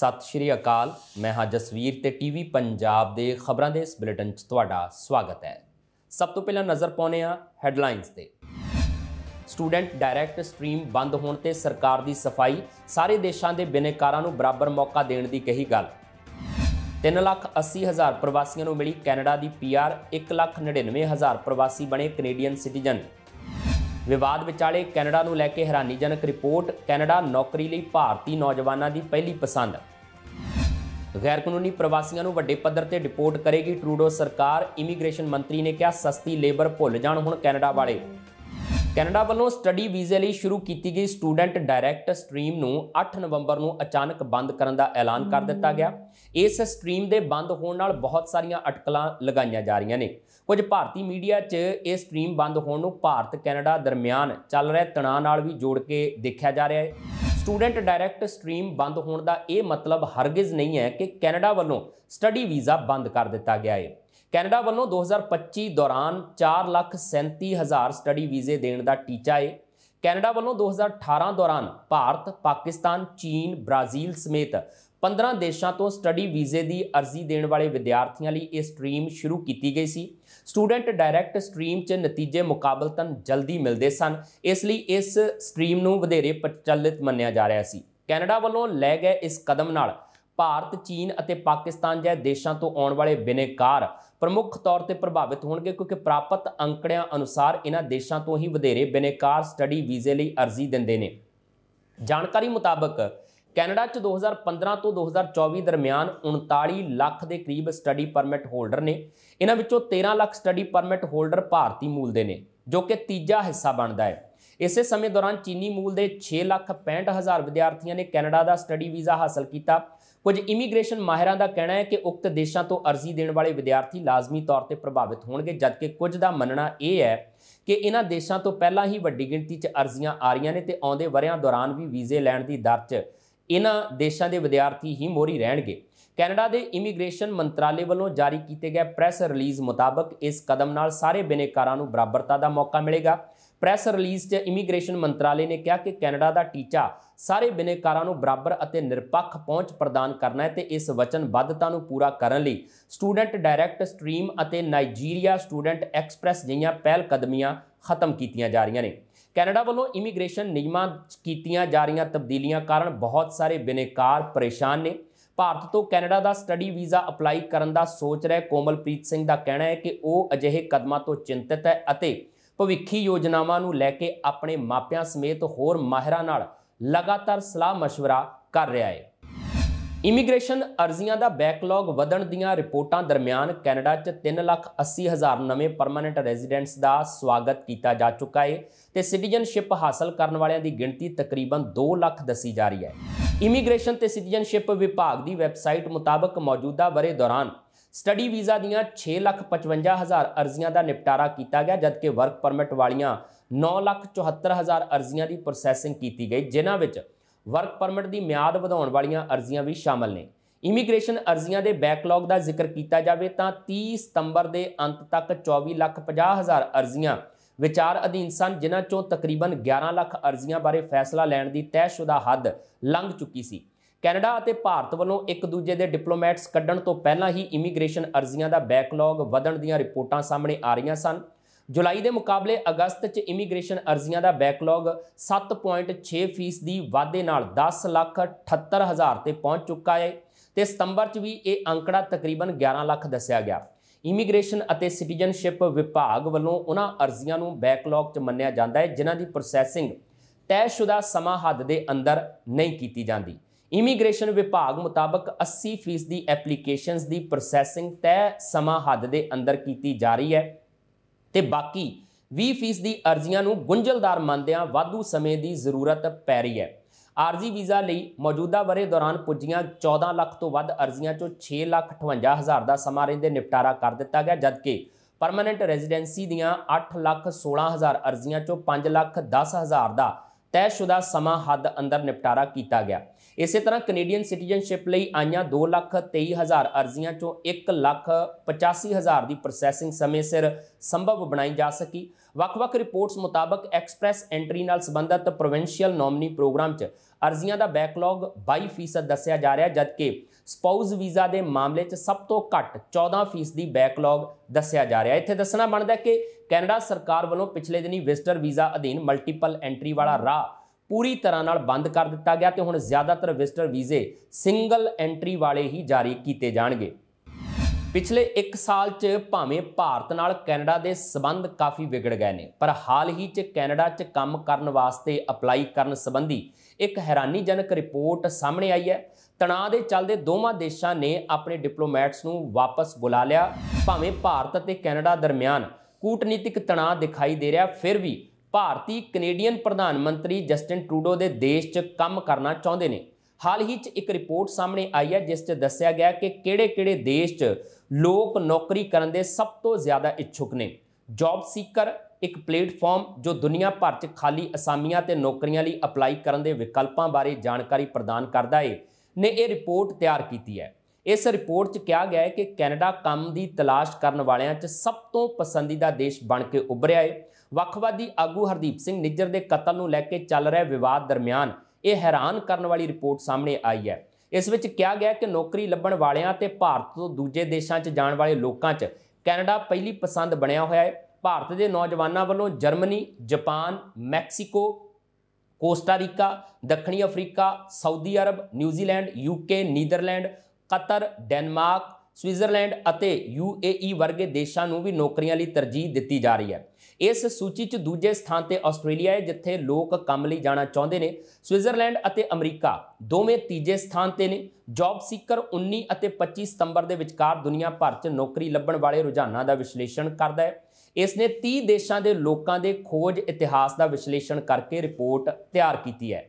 ਸਤਿ ਸ਼੍ਰੀ ਅਕਾਲ ਮੈਂ ਹਾਂ ਜਸਵੀਰ ਤੇ ਟੀਵੀ ਪੰਜਾਬ ਦੇ ਖਬਰਾਂ ਦੇ ਇਸ ਬੁਲੇਟਿਨ 'ਚ ਤੁਹਾਡਾ ਸਵਾਗਤ ਹੈ ਸਭ ਤੋਂ ਪਹਿਲਾਂ ਨਜ਼ਰ ਪਾਉਨੇ ਆ ਹੈਡਲਾਈਨਸ ਤੇ ਸਟੂਡੈਂਟ ਡਾਇਰੈਕਟ ਸਟ੍ਰੀਮ ਬੰਦ ਹੋਣ ਤੇ ਸਰਕਾਰ ਦੀ ਸਫਾਈ ਸਾਰੇ ਦੇਸ਼ਾਂ ਦੇ ਬਿਨੇਕਾਰਾਂ ਨੂੰ ਬਰਾਬਰ ਮੌਕਾ ਦੇਣ ਦੀ ਕਹੀ ਗੱਲ 3,80,000 ਪ੍ਰਵਾਸੀਆਂ ਨੂੰ ਮਿਲੀ ਕੈਨੇਡਾ ਦੀ ਪੀਆਰ 1,99,000 ਪ੍ਰਵਾਸੀ ਬਣੇ ਕੈਨੇਡੀਅਨ ਸਿਟੀਜ਼ਨ ਵਿਵਾਦ ਵਿਚਾਲੇ ਕੈਨੇਡਾ ਨੂੰ ਲੈ ਕੇ ਹੈਰਾਨੀਜਨਕ ਰਿਪੋਰਟ ਕੈਨੇਡਾ ਨੌਕਰੀ ਲਈ ਭਾਰਤੀ ਨੌਜਵਾਨਾਂ ਦੀ ਪਹਿਲੀ ਪਸੰਦ ਗੈਰਕਾਨੂੰਨੀ ਪ੍ਰਵਾਸੀਆਂ ਨੂੰ ਵੱਡੇ ਪੱਧਰ ਤੇ ਡਿਪੋਰਟ ਕਰੇਗੀ ਟਰੂਡੋ ਸਰਕਾਰ ਇਮੀਗ੍ਰੇਸ਼ਨ ਮੰਤਰੀ ਨੇ ਕਿਹਾ ਸਸਤੀ ਲੇਬਰ ਭੁੱਲ ਜਾਣ ਹੁਣ ਕੈਨੇਡਾ ਵਾਲੇ ਕੈਨੇਡਾ ਵੱਲੋਂ ਸਟੱਡੀ ਵੀਜ਼ੇ ਲਈ ਸ਼ੁਰੂ ਕੀਤੀ ਗਈ ਸਟੂਡੈਂਟ ਡਾਇਰੈਕਟ ਸਟ੍ਰੀਮ ਨੂੰ 8 ਨਵੰਬਰ ਨੂੰ ਅਚਾਨਕ ਬੰਦ ਕਰਨ ਦਾ ਐਲਾਨ ਕਰ ਦਿੱਤਾ ਗਿਆ ਇਸ ਸਟ੍ਰੀਮ ਦੇ ਬੰਦ ਹੋਣ ਨਾਲ ਬਹੁਤ ਸਾਰੀਆਂ ਅਟਕਲਾਂ ਲਗਾਈਆਂ ਜਾ ਰਹੀਆਂ ਨੇ ਕੁਝ ਭਾਰਤੀ ਮੀਡੀਆ 'ਚ ਇਹ ਸਟ੍ਰੀਮ ਬੰਦ ਹੋਣ ਨੂੰ ਭਾਰਤ ਕੈਨੇਡਾ ਦਰਮਿਆਨ ਚੱਲ ਰਿਹਾ ਤਣਾਅ ਨਾਲ ਵੀ ਜੋੜ ਕੇ ਦੇਖਿਆ ਜਾ ਰਿਹਾ ਹੈ ਸਟੂਡੈਂਟ ਡਾਇਰੈਕਟ ਸਟ੍ਰੀਮ ਬੰਦ ਹੋਣ ਦਾ ਇਹ ਮਤਲਬ ਹਰਗਿਜ਼ ਨਹੀਂ ਹੈ ਕਿ ਕੈਨੇਡਾ ਵੱਲੋਂ ਸਟੱਡੀ ਵੀਜ਼ਾ ਬੰਦ ਕਰ ਦਿੱਤਾ ਗਿਆ ਹੈ ਕੈਨੇਡਾ ਵੱਲੋਂ 2025 ਦੌਰਾਨ 4,37,000 ਸਟੱਡੀ ਵੀਜ਼ੇ ਦੇਣ ਦਾ ਟੀਚਾ ਹੈ ਕੈਨੇਡਾ ਵੱਲੋਂ 2018 ਦੌਰਾਨ ਭਾਰਤ, ਪਾਕਿਸਤਾਨ, ਚੀਨ, ਬ੍ਰਾਜ਼ੀਲ ਸਮੇਤ 15 ਦੇਸ਼ਾਂ ਤੋਂ ਸਟੱਡੀ ਵੀਜ਼ੇ ਦੀ ਅਰਜ਼ੀ ਦੇਣ ਵਾਲੇ ਵਿਦਿਆਰਥੀਆਂ ਲਈ ਇਹ ਸਟ੍ਰੀਮ ਸ਼ੁਰੂ ਕੀਤੀ ਗਈ ਸੀ ਸਟੂਡੈਂਟ ਡਾਇਰੈਕਟ ਸਟ੍ਰੀਮ 'ਚ ਨਤੀਜੇ ਮੁਕਾਬਲਤਨ ਜਲਦੀ ਮਿਲਦੇ ਸਨ ਇਸ ਲਈ ਇਸ ਸਟ੍ਰੀਮ ਨੂੰ ਵਧੇਰੇ ਪ੍ਰਚਲਿਤ ਮੰਨਿਆ ਜਾ ਰਿਹਾ ਸੀ ਕੈਨੇਡਾ ਵੱਲੋਂ ਲੈ ਗਏ ਇਸ ਕਦਮ ਨਾਲ ਭਾਰਤ ਚੀਨ ਅਤੇ ਪਾਕਿਸਤਾਨ ਜਿਹੇ ਦੇਸ਼ਾਂ ਤੋਂ ਆਉਣ ਵਾਲੇ ਬਿਨੇਕਾਰ ਪ੍ਰਮੁੱਖ ਤੌਰ ਤੇ ਪ੍ਰਭਾਵਿਤ ਹੋਣਗੇ ਕਿਉਂਕਿ ਪ੍ਰਾਪਤ ਅੰਕੜਿਆਂ ਅਨੁਸਾਰ ਇਹਨਾਂ ਦੇਸ਼ਾਂ ਤੋਂ ਹੀ ਵਧੇਰੇ ਬਿਨੇਕਾਰ ਸਟੱਡੀ ਵੀਜ਼ੇ ਲਈ ਅਰਜ਼ੀ ਦਿੰਦੇ ਨੇ ਜਾਣਕਾਰੀ ਮੁਤਾਬਕ ਕੈਨੇਡਾ 'ਚ 2015 ਤੋਂ 2024 ਦਰਮਿਆਨ 39 ਲੱਖ ਦੇ ਕਰੀਬ ਸਟੱਡੀ ਪਰਮਿਟ ਹੋਲਡਰ ਨੇ ਇਹਨਾਂ ਵਿੱਚੋਂ 13 ਲੱਖ ਸਟੱਡੀ ਪਰਮਿਟ ਹੋਲਡਰ ਭਾਰਤੀ ਮੂਲ ਦੇ ਨੇ ਜੋ ਕਿ ਤੀਜਾ ਹਿੱਸਾ ਬਣਦਾ ਹੈ ਇਸੇ ਸਮੇਂ ਦੌਰਾਨ ਚੀਨੀ ਮੂਲ ਦੇ 6 ਲੱਖ 65 ਹਜ਼ਾਰ ਵਿਦਿਆਰਥੀਆਂ ਨੇ ਕੈਨੇਡਾ ਦਾ ਸਟੱਡੀ ਵੀਜ਼ਾ ਹਾਸਲ ਕੀਤਾ ਕੁਝ ਇਮੀਗ੍ਰੇਸ਼ਨ ਮਾਹਿਰਾਂ ਦਾ ਕਹਿਣਾ ਹੈ ਕਿ ਉਕਤ ਦੇਸ਼ਾਂ ਤੋਂ ਅਰਜ਼ੀ ਦੇਣ ਵਾਲੇ ਵਿਦਿਆਰਥੀ ਲਾਜ਼ਮੀ ਤੌਰ ਤੇ ਪ੍ਰਭਾਵਿਤ ਹੋਣਗੇ ਜਦਕਿ ਕੁਝ ਦਾ ਮੰਨਣਾ ਇਹ ਹੈ ਕਿ ਇਹਨਾਂ ਦੇਸ਼ਾਂ ਤੋਂ ਪਹਿਲਾਂ ਹੀ ਵੱਡੀ ਗਿਣਤੀ 'ਚ ਅਰਜ਼ੀਆਂ ਆ ਰਹੀਆਂ ਨੇ ਤੇ ਆਉਂਦੇ ਵਰਿਆਂ ਦੌਰਾਨ ਵੀ ਵੀਜ਼ੇ ਲੈਣ ਦੀ ਦਰ 'ਚ ਇਹਨਾਂ ਦੇਸ਼ਾਂ ਦੇ ਵਿਦਿਆਰਥੀ ਹੀ ਮੋਰੀ ਰਹਿਣਗੇ ਕੈਨੇਡਾ ਦੇ ਇਮੀਗ੍ਰੇਸ਼ਨ ਮੰਤਰਾਲੇ ਵੱਲੋਂ ਜਾਰੀ ਕੀਤੇ ਗਏ ਪ੍ਰੈਸ ਰਿਲੀਜ਼ ਮੁਤਾਬਕ ਇਸ ਕਦਮ ਨਾਲ ਸਾਰੇ ਬਿਨੇਕਾਰਾਂ ਨੂੰ ਬਰਾਬਰਤਾ ਦਾ ਮੌਕਾ ਮਿਲੇਗਾ ਪ੍ਰੈਸ ਰਿਲੀਜ਼ 'ਚ ਇਮੀਗ੍ਰੇਸ਼ਨ ਮੰਤਰਾਲੇ ਨੇ ਕਿਹਾ ਕਿ ਕੈਨੇਡਾ ਦਾ ਟੀਚਾ ਸਾਰੇ ਬਿਨੇਕਾਰਾਂ ਨੂੰ ਬਰਾਬਰ ਅਤੇ ਨਿਰਪੱਖ ਪਹੁੰਚ ਪ੍ਰਦਾਨ ਕਰਨਾ ਹੈ ਤੇ ਇਸ ਵਚਨਬੱਧਤਾ ਨੂੰ ਪੂਰਾ ਕਰਨ ਲਈ ਸਟੂਡੈਂਟ ਡਾਇਰੈਕਟ ਸਟ੍ਰੀਮ ਅਤੇ ਨਾਈਜੀਰੀਆ ਸਟੂਡੈਂਟ ਐਕਸਪ੍ਰੈਸ ਜਿਹੀਆਂ ਪਹਿਲ ਕਦਮੀਆਂ ਖਤਮ ਕੀਤੀਆਂ ਜਾ ਰਹੀਆਂ ਨੇ ਕੈਨੇਡਾ ਵੱਲੋਂ ਇਮੀਗ੍ਰੇਸ਼ਨ ਨਿਯਮਾਂ ਕੀਤੀਆਂ ਜਾ ਰਹੀਆਂ ਤਬਦੀਲੀਆਂ ਕਾਰਨ ਬਹੁਤ ਸਾਰੇ ਬਿਨੇਕਾਰ ਪਰੇਸ਼ਾਨ ਨੇ ਭਾਰਤ ਤੋਂ ਕੈਨੇਡਾ ਦਾ ਸਟੱਡੀ ਵੀਜ਼ਾ ਅਪਲਾਈ ਕਰਨ ਦਾ ਸੋਚ ਰਿਹਾ ਕੋਮਲਪ੍ਰੀਤ ਸਿੰਘ ਦਾ ਕਹਿਣਾ ਹੈ ਕਿ ਉਹ ਅਜਿਹੇ ਕਦਮਾਂ ਤੋਂ ਚਿੰਤਤ ਹੈ ਅਤੇ ਭਵਿੱਖੀ ਯੋਜਨਾਵਾਂ ਨੂੰ ਲੈ ਕੇ ਆਪਣੇ ਮਾਪਿਆਂ ਸਮੇਤ ਹੋਰ ਮਾਹਿਰਾਂ ਨਾਲ ਲਗਾਤਾਰ ਸਲਾਹ ਮਸ਼ਵਰਾ ਕਰ ਰਿਹਾ ਹੈ ਇਮੀਗ੍ਰੇਸ਼ਨ ਅਰਜ਼ੀਆਂ ਦਾ ਬੈਕਲੌਗ ਵਧਣ ਦੀਆਂ ਰਿਪੋਰਟਾਂ ਦਰਮਿਆਨ ਕੈਨੇਡਾ 'ਚ 3,80,000 ਨਵੇਂ ਪਰਮਨੈਂਟ ਰੈਜ਼ੀਡੈਂਟਸ ਦਾ ਸਵਾਗਤ ਕੀਤਾ ਜਾ ਚੁੱਕਾ ਹੈ ਤੇ ਸਿਟੀਜ਼ਨਸ਼ਿਪ ਹਾਸਲ ਕਰਨ ਵਾਲਿਆਂ ਦੀ ਗਿਣਤੀ ਤਕਰੀਬਨ 2 ਲੱਖ ਦੱਸੀ ਜਾ ਰਹੀ ਹੈ ਇਮੀਗ੍ਰੇਸ਼ਨ ਤੇ ਸਿਟੀਜ਼ਨਸ਼ਿਪ ਵਿਭਾਗ ਦੀ ਵੈਬਸਾਈਟ ਮੁਤਾਬਕ ਮੌਜੂਦਾ ਬਰੇ ਦੌਰਾਨ ਸਟੱਡੀ ਵੀਜ਼ਾ ਦੀਆਂ 6,55,000 ਅਰਜ਼ੀਆਂ ਦਾ ਨਿਪਟਾਰਾ ਕੀਤਾ ਗਿਆ ਜਦਕਿ ਵਰਕ ਪਰਮਿਟ ਵਾਲੀਆਂ 9,74,000 ਅਰਜ਼ੀਆਂ ਦੀ ਪ੍ਰੋਸੈਸਿੰਗ ਕੀਤੀ ਗਈ ਜਿਨ੍ਹਾਂ ਵਿੱਚ ਵਰਕ ਪਰਮਿਟ ਦੀ ਮਿਆਦ ਵਧਾਉਣ ਵਾਲੀਆਂ ਅਰਜ਼ੀਆਂ ਵੀ ਸ਼ਾਮਲ ਨੇ ਇਮੀਗ੍ਰੇਸ਼ਨ ਅਰਜ਼ੀਆਂ ਦੇ ਬੈਕਲੌਗ ਦਾ ਜ਼ਿਕਰ ਕੀਤਾ ਜਾਵੇ ਤਾਂ 30 ਸਤੰਬਰ ਦੇ ਅੰਤ ਤੱਕ 24 ਲੱਖ 50 ਹਜ਼ਾਰ ਅਰਜ਼ੀਆਂ ਵਿਚਾਰ ਅਧੀਨ ਸਨ ਜਿਨ੍ਹਾਂ ਚੋਂ ਤਕਰੀਬਨ 11 ਲੱਖ ਅਰਜ਼ੀਆਂ ਬਾਰੇ ਫੈਸਲਾ ਲੈਣ ਦੀ ਤੈਅਸ਼ੁਦਾ ਹੱਦ ਲੰਘ ਚੁੱਕੀ ਸੀ ਕੈਨੇਡਾ ਅਤੇ ਭਾਰਤ ਵੱਲੋਂ ਇੱਕ ਦੂਜੇ ਦੇ ਡਿਪਲੋਮੈਟਸ ਕੱਢਣ ਤੋਂ ਪਹਿਲਾਂ ਹੀ ਇਮੀਗ੍ਰੇਸ਼ਨ ਅਰਜ਼ੀਆਂ ਦਾ ਬੈਕਲੌਗ ਵਧਣ ਦੀਆਂ ਰਿਪੋਰਟਾਂ ਸਾਹਮਣੇ ਆ ਰਹੀਆਂ ਸਨ ਜੁਲਾਈ ਦੇ ਮੁਕਾਬਲੇ ਅਗਸਤ 'ਚ ਇਮੀਗ੍ਰੇਸ਼ਨ ਅਰਜ਼ੀਆਂ ਦਾ ਬੈਕਲੌਗ 7.6% ਦੀ ਵਾਧੇ ਨਾਲ 10 ਲੱਖ 78 ਹਜ਼ਾਰ ਤੇ ਪਹੁੰਚ ਚੁੱਕਾ ਹੈ ਤੇ ਸਤੰਬਰ 'ਚ ਵੀ ਇਹ ਅੰਕੜਾ ਤਕਰੀਬਨ 11 ਲੱਖ ਦੱਸਿਆ ਗਿਆ ਇਮੀਗ੍ਰੇਸ਼ਨ ਅਤੇ ਸਿਟੀਜ਼ਨਸ਼ਿਪ ਵਿਭਾਗ ਵੱਲੋਂ ਉਹਨਾਂ ਅਰਜ਼ੀਆਂ ਨੂੰ ਬੈਕਲੌਗ 'ਚ ਮੰਨਿਆ ਜਾਂਦਾ ਹੈ ਜਿਨ੍ਹਾਂ ਦੀ ਪ੍ਰੋਸੈਸਿੰਗ ਤੈਅਸ਼ੁਦਾ ਸਮਾਂ ਹੱਦ ਦੇ ਅੰਦਰ ਨਹੀਂ ਕੀਤੀ ਜਾਂਦੀ ਇਮੀਗ੍ਰੇਸ਼ਨ ਵਿਭਾਗ ਮੁਤਾਬਕ 80% ਦੀ ਐਪਲੀਕੇਸ਼ਨਸ ਦੀ ਪ੍ਰੋਸੈਸਿੰਗ ਤੈਅ ਸਮਾਂ ਹੱਦ ਦੇ ਅੰਦਰ ਕੀਤੀ ਜਾ ਰਹੀ ਹੈ ਤੇ ਬਾਕੀ 20% ਦੀ ਅਰਜ਼ੀਆਂ ਨੂੰ ਗੁੰਝਲਦਾਰ ਮੰਨਦਿਆਂ ਵਾਧੂ ਸਮੇਂ ਦੀ ਜ਼ਰੂਰਤ ਪੈ ਰਹੀ ਹੈ ਆਰਜ਼ੀ ਵੀਜ਼ਾ ਲਈ ਮੌਜੂਦਾ ਬਰੇ ਦੌਰਾਨ ਪੁੱਜੀਆਂ 14 ਲੱਖ ਤੋਂ ਵੱਧ ਅਰਜ਼ੀਆਂ ਚੋਂ 6,58,000 ਦਾ ਸਮਾਂ ਰਹਿੰਦੇ ਨਿਪਟਾਰਾ ਕਰ ਦਿੱਤਾ ਗਿਆ ਜਦਕਿ ਪਰਮਨੈਂਟ ਰੈਜ਼ੀਡੈਂਸੀ ਦੀਆਂ 8,16,000 ਅਰਜ਼ੀਆਂ ਚੋਂ 5,10,000 ਦਾ ਤੈਅਸ਼ੁਦਾ ਸਮਾਂ ਹੱਦ ਅੰਦਰ ਨਿਪਟਾਰਾ ਕੀਤਾ ਗਿਆ ਇਸੇ ਤਰ੍ਹਾਂ ਕੈਨੇਡੀਅਨ ਸਿਟੀਜ਼ਨਸ਼ਿਪ ਲਈ ਆਈਆਂ 2,23,000 ਅਰਜ਼ੀਆਂ ਚੋਂ 1,85,000 ਦੀ ਪ੍ਰੋਸੈਸਿੰਗ ਸਮੇਂ ਸਿਰ ਸੰਭਵ ਬਣਾਈ ਜਾ ਸਕੀ ਵੱਖ-ਵੱਖ ਰਿਪੋਰਟਸ ਮੁਤਾਬਕ ਐਕਸਪ੍ਰੈਸ ਐਂਟਰੀ ਨਾਲ ਸੰਬੰਧਿਤ ਪ੍ਰੋਵਿੰਸ਼ੀਅਲ ਨੋਮਨੀ ਪ੍ਰੋਗਰਾਮ 'ਚ ਅਰਜ਼ੀਆਂ ਦਾ ਬੈਕਲੌਗ 22% ਦੱਸਿਆ ਜਾ ਰਿਹਾ ਜਦਕਿ ਸਪਾਊਸ ਵੀਜ਼ਾ ਦੇ ਮਾਮਲੇ 'ਚ ਸਭ ਤੋਂ ਘੱਟ 14% ਦੀ ਬੈਕਲੌਗ ਦੱਸਿਆ ਜਾ ਰਿਹਾ ਇੱਥੇ ਦੱਸਣਾ ਬਣਦਾ ਕਿ ਕੈਨੇਡਾ ਸਰਕਾਰ ਵੱਲੋਂ ਪਿਛਲੇ ਦਿਨੀ ਵਿਜ਼ਟਰ ਵੀਜ਼ਾ ਅਧੀਨ ਮਲਟੀਪਲ ਐਂਟਰੀ ਵਾਲਾ ਰਾਹ ਪੂਰੀ ਤਰ੍ਹਾਂ ਨਾਲ ਬੰਦ ਕਰ ਦਿੱਤਾ ਗਿਆ ਤੇ ਹੁਣ ਜ਼ਿਆਦਾਤਰ ਵਿਜ਼ਟਰ ਵੀਜ਼ੇ ਸਿੰਗਲ ਐਂਟਰੀ ਵਾਲੇ ਹੀ ਜਾਰੀ ਕੀਤੇ ਜਾਣਗੇ ਪਿਛਲੇ 1 ਸਾਲ 'ਚ ਭਾਵੇਂ ਭਾਰਤ ਨਾਲ ਕੈਨੇਡਾ ਦੇ ਸਬੰਧ ਕਾਫੀ ਵਿਗੜ ਗਏ ਨੇ ਪਰ ਹਾਲ ਹੀ 'ਚ ਕੈਨੇਡਾ 'ਚ ਕੰਮ ਕਰਨ ਵਾਸਤੇ ਅਪਲਾਈ ਕਰਨ ਸੰਬੰਧੀ ਇੱਕ ਹੈਰਾਨੀਜਨਕ ਰਿਪੋਰਟ ਸਾਹਮਣੇ ਆਈ ਹੈ ਤਣਾਅ ਦੇ ਚੱਲਦੇ ਦੋਵਾਂ ਦੇਸ਼ਾਂ ਨੇ ਆਪਣੇ ਡਿਪਲੋਮੈਟਸ ਨੂੰ ਵਾਪਸ ਬੁਲਾ ਲਿਆ ਭਾਵੇਂ ਭਾਰਤ ਅਤੇ ਕੈਨੇਡਾ ਦਰਮਿਆਨ ਕੂਟਨੀਤਿਕ ਤਣਾਅ ਦਿਖਾਈ ਦੇ ਰਿਹਾ ਫਿਰ ਵੀ ਭਾਰਤੀ ਕੈਨੇਡੀਅਨ ਪ੍ਰਧਾਨ ਮੰਤਰੀ ਜਸਟਿਨ ਟਰੂਡੋ ਦੇ ਦੇਸ਼ 'ਚ ਕੰਮ ਕਰਨਾ ਚਾਹੁੰਦੇ ਨੇ ਹਾਲ ਹੀ 'ਚ ਇੱਕ ਰਿਪੋਰਟ ਸਾਹਮਣੇ ਆਈ ਹੈ ਜਿਸ 'ਚ ਦੱਸਿਆ ਗਿਆ ਕਿ ਕਿਹੜੇ-ਕਿਹੜੇ ਦੇਸ਼ 'ਚ ਲੋਕ ਨੌਕਰੀ ਕਰਨ ਦੇ ਸਭ ਤੋਂ ਜ਼ਿਆਦਾ ਇੱਛੁਕ ਨੇ ਜੌਬ ਸੀਕਰ ਇੱਕ ਪਲੇਟਫਾਰਮ ਜੋ ਦੁਨੀਆ ਭਰ 'ਚ ਖਾਲੀ ਅਸਾਮੀਆਂ ਤੇ ਨੌਕਰੀਆਂ ਲਈ ਅਪਲਾਈ ਕਰਨ ਦੇ ਵਿਕਲਪਾਂ ਬਾਰੇ ਜਾਣਕਾਰੀ ਪ੍ਰਦਾਨ ਕਰਦਾ ਏ ਨੇ ਇਹ ਰਿਪੋਰਟ ਤਿਆਰ ਕੀਤੀ ਹੈ ਇਸ ਰਿਪੋਰਟ 'ਚ ਕਿਹਾ ਗਿਆ ਹੈ ਕਿ ਕੈਨੇਡਾ ਕੰਮ ਦੀ ਤਲਾਸ਼ ਕਰਨ ਵਾਲਿਆਂ 'ਚ ਸਭ ਤੋਂ ਪਸੰਦੀਦਾ ਦੇਸ਼ ਬਣ ਕੇ ਉੱਭਰਿਆ ਏ ਵੱਖਵਾਦੀ ਆਗੂ ਹਰਦੀਪ ਸਿੰਘ ਨਿੱਜਰ ਦੇ ਕਤਲ ਨੂੰ ਲੈ ਕੇ ਚੱਲ ਰਿਹਾ ਵਿਵਾਦ ਦਰਮਿਆਨ ਇਹ ਹੈਰਾਨ ਕਰਨ ਵਾਲੀ ਰਿਪੋਰਟ ਸਾਹਮਣੇ ਆਈ ਹੈ ਇਸ ਵਿੱਚ ਕਿਹਾ ਗਿਆ ਕਿ ਨੌਕਰੀ ਲੱਭਣ ਵਾਲਿਆਂ ਤੇ ਭਾਰਤ ਤੋਂ ਦੂਜੇ ਦੇਸ਼ਾਂ 'ਚ ਜਾਣ ਵਾਲੇ ਲੋਕਾਂ 'ਚ ਕੈਨੇਡਾ ਪਹਿਲੀ ਪਸੰਦ ਬਣਿਆ ਹੋਇਆ ਹੈ ਭਾਰਤ ਦੇ ਨੌਜਵਾਨਾਂ ਵੱਲੋਂ ਜਰਮਨੀ, ਜਾਪਾਨ, ਮੈਕਸੀਕੋ, ਕੋਸਟਾਰੀਕਾ, ਦੱਖਣੀ ਅਫਰੀਕਾ, ਸਾਊਦੀ ਅਰਬ, New Zealand, UK, Netherland, Qatar, Denmark, Switzerland ਅਤੇ ਯੂਏਈ ਵਰਗੇ ਦੇਸ਼ਾਂ ਨੂੰ ਵੀ ਨੌਕਰੀਆਂ ਲਈ ਤਰਜੀਹ ਦਿੱਤੀ ਜਾ ਰਹੀ ਹੈ ਇਸ ਸੂਚੀ 'ਚ ਦੂਜੇ ਸਥਾਨ ਤੇ ਆਸਟ੍ਰੇਲੀਆ ਹੈ ਜਿੱਥੇ ਲੋਕ ਕੰਮ ਲਈ ਜਾਣਾ ਚਾਹੁੰਦੇ ਨੇ ਸਵਿਟਜ਼ਰਲੈਂਡ ਅਤੇ ਅਮਰੀਕਾ ਦੋਵੇਂ ਤੀਜੇ ਸਥਾਨ ਤੇ ਨੇ ਜੌਬ ਸੀਕਰ 19 ਅਤੇ 25 ਸਤੰਬਰ ਦੇ ਵਿਚਕਾਰ ਦੁਨੀਆ ਭਰ 'ਚ ਨੌਕਰੀ ਲੱਭਣ ਵਾਲੇ ਰੁਝਾਨਾਂ ਦਾ ਵਿਸ਼ਲੇਸ਼ਣ ਕਰਦਾ ਹੈ ਇਸ ਨੇ 30 ਦੇਸ਼ਾਂ ਦੇ ਲੋਕਾਂ ਦੇ ਖੋਜ ਇਤਿਹਾਸ ਦਾ ਵਿਸ਼ਲੇਸ਼ਣ ਕਰਕੇ ਰਿਪੋਰਟ ਤਿਆਰ ਕੀਤੀ ਹੈ